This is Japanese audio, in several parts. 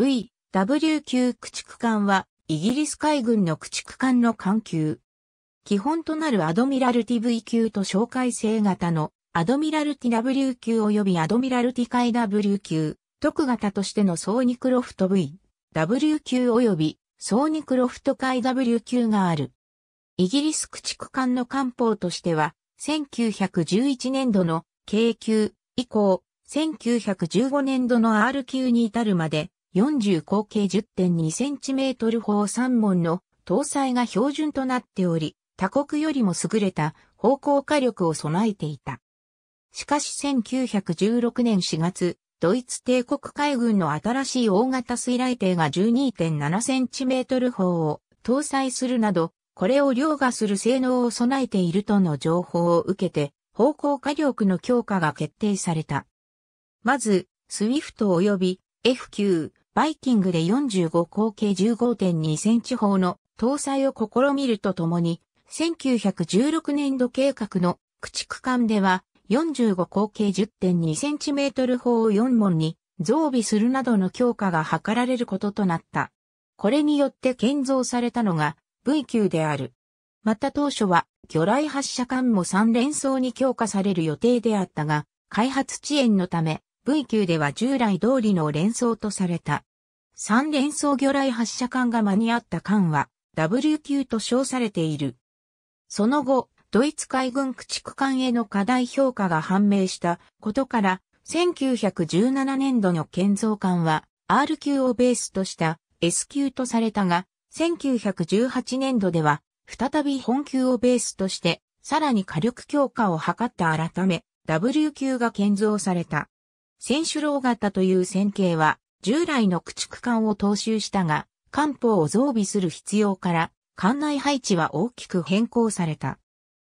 V、W 級駆逐艦は、イギリス海軍の駆逐艦の艦級。基本となるアドミラルティ V 級と紹介性型のアドミラルティ W 級及びアドミラルティ海 W 級、特型としてのソーニクロフト V、W 級及びソーニクロフト海 W 級がある。イギリス駆逐艦の艦砲としては、1911年度の K 級以降、1915年度の R 級に至るまで、40口径 10.2cm 砲3門の搭載が標準となっており、他国よりも優れた方向火力を備えていた。しかし1916年4月、ドイツ帝国海軍の新しい大型水雷艇が 12.7cm 砲を搭載するなど、これを凌駕する性能を備えているとの情報を受けて、方向火力の強化が決定された。まず、スウィフト及び F9 バイキングで45口径15.2センチ砲の搭載を試みるとともに、1916年度計画の駆逐艦では45口径1 0 2センチメートル砲を4門に増備するなどの強化が図られることとなった。これによって建造されたのが V 級である。また当初は魚雷発射艦も3連装に強化される予定であったが、開発遅延のため V 級では従来通りの連装とされた。三連装魚雷発射管が間に合った艦は W 級と称されている。その後、ドイツ海軍駆逐艦への過大評価が判明したことから、1917年度の建造艦は R 級をベースとした S 級とされたが、1918年度では再び本級をベースとして、さらに火力強化を図った改め、W 級が建造された。選手楼型という線形は、従来の駆逐艦を踏襲したが、艦砲を増備する必要から、艦内配置は大きく変更された。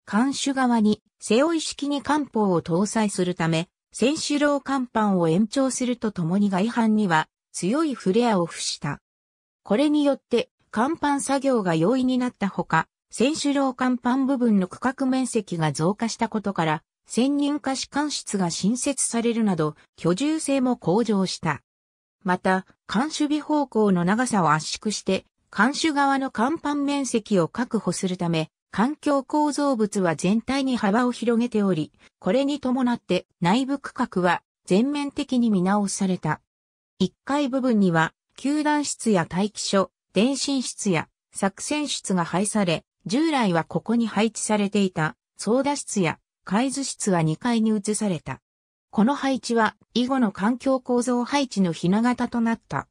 艦首側に背負い式に艦砲を搭載するため、選手楼艦板を延長するとともに外反には強いフレアを付した。これによって艦板作業が容易になったほか、選手楼艦板部分の区画面積が増加したことから、専任貸し官室が新設されるなど、居住性も向上した。また、監守備方向の長さを圧縮して、監守側の甲板面積を確保するため、環境構造物は全体に幅を広げており、これに伴って内部区画は全面的に見直された。1階部分には、球団室や待機所、電信室や作戦室が配され、従来はここに配置されていた操舵室や海図室は2階に移された。この配置は以後の環境構造配置のひな型となった。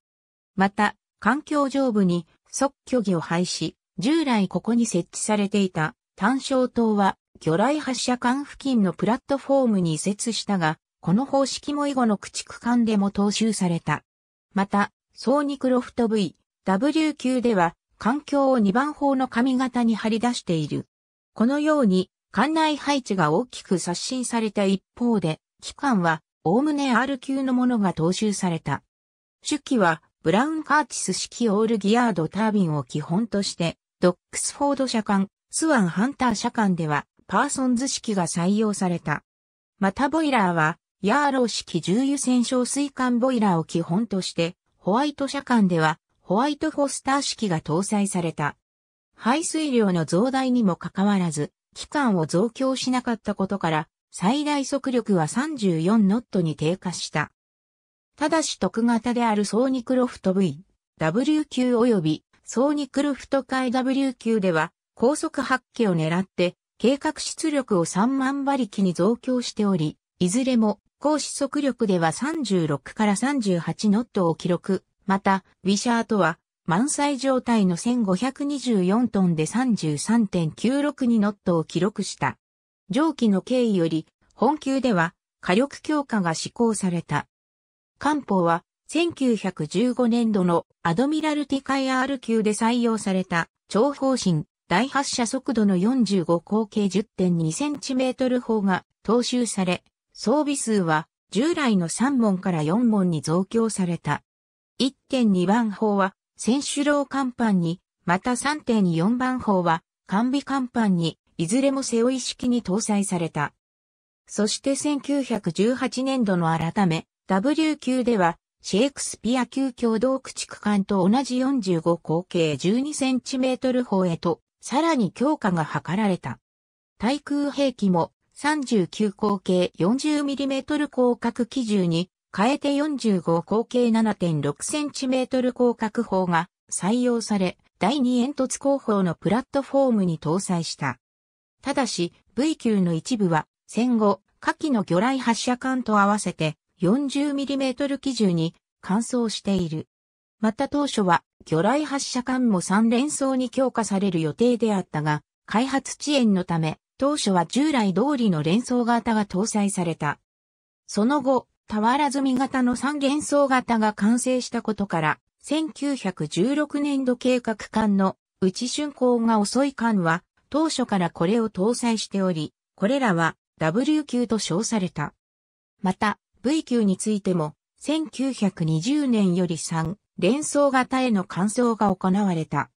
また、環境上部に即虚偽を廃止、従来ここに設置されていた単焦灯は魚雷発射管付近のプラットフォームに移設したが、この方式も以後の駆逐艦でも踏襲された。また、ソーニクロフト V、W 級では、環境を2番砲の髪型に張り出している。このように、艦内配置が大きく刷新された一方で、機関は、おおむね R 級のものが踏襲された。主機は、ブラウン・カーティス式オールギアードタービンを基本として、ドックスフォード車間、スワン・ハンター車間では、パーソンズ式が採用された。またボイラーは、ヤーロー式重油洗浄水管ボイラーを基本として、ホワイト車間では、ホワイトフォスター式が搭載された。排水量の増大にもかかわらず、機関を増強しなかったことから、最大速力は34ノットに低下した。ただし特型であるソーニクロフト V、W 級及びソーニクロフト海 W 級では高速発揮を狙って計画出力を3万馬力に増強しており、いずれも高視速力では36から38ノットを記録。また、ウィシャートは満載状態の1524トンで33.962ノットを記録した。上記の経緯より、本級では火力強化が施行された。艦砲は、1915年度のアドミラルティカイ R 級で採用された超方針第発射速度の45口径 10.2cm 砲が踏襲され、装備数は従来の3門から4門に増強された。1.2番砲は選手楼甲板に、また3.4番砲は完備甲板にいずれも背負い式に搭載された。そして1918年度の改め、W 級では、シェイクスピア級共同駆逐艦と同じ45口径12センチメートル砲へと、さらに強化が図られた。対空兵器も39口径 40mm 広角機銃に変えて45口径 7.6cm 広角砲が採用され、第2煙突後方のプラットフォームに搭載した。ただし、V 級の一部は、戦後、下記の魚雷発射管と合わせて 40mm 基準に換装している。また当初は魚雷発射管も3連装に強化される予定であったが、開発遅延のため、当初は従来通りの連装型が搭載された。その後、俵積み型の3連装型が完成したことから、1916年度計画艦の内竣工が遅い艦は当初からこれを搭載しており、これらは W 級と称された。また、V 級についても、1920年より3、連想型への換装が行われた。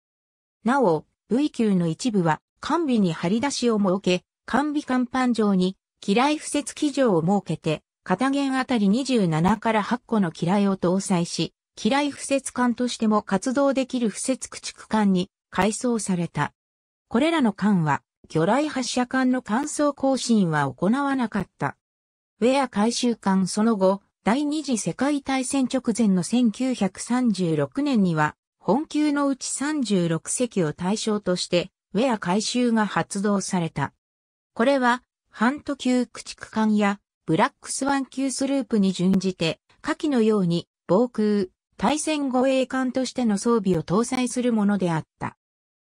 なお、V 級の一部は、完備に張り出しを設け、完備甲板上に、機雷付設機場を設けて、片弦あたり27から8個の機雷を搭載し、機雷付設艦としても活動できる付設駆逐艦に改装された。これらの艦は、魚雷発射艦の艦装更新は行わなかった。ウェア回収艦その後、第二次世界大戦直前の1936年には、本級のうち36隻を対象として、ウェア回収が発動された。これは、ハント級駆逐艦や、ブラックスワン級スループに準じて、下記のように、防空、対戦護衛艦としての装備を搭載するものであった。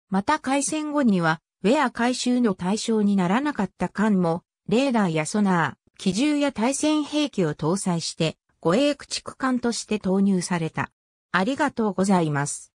また開戦後には、ウェア回収の対象にならなかった艦も、レーダーやソナー、機銃や対戦兵器を搭載して、護衛駆逐艦として投入された。ありがとうございます。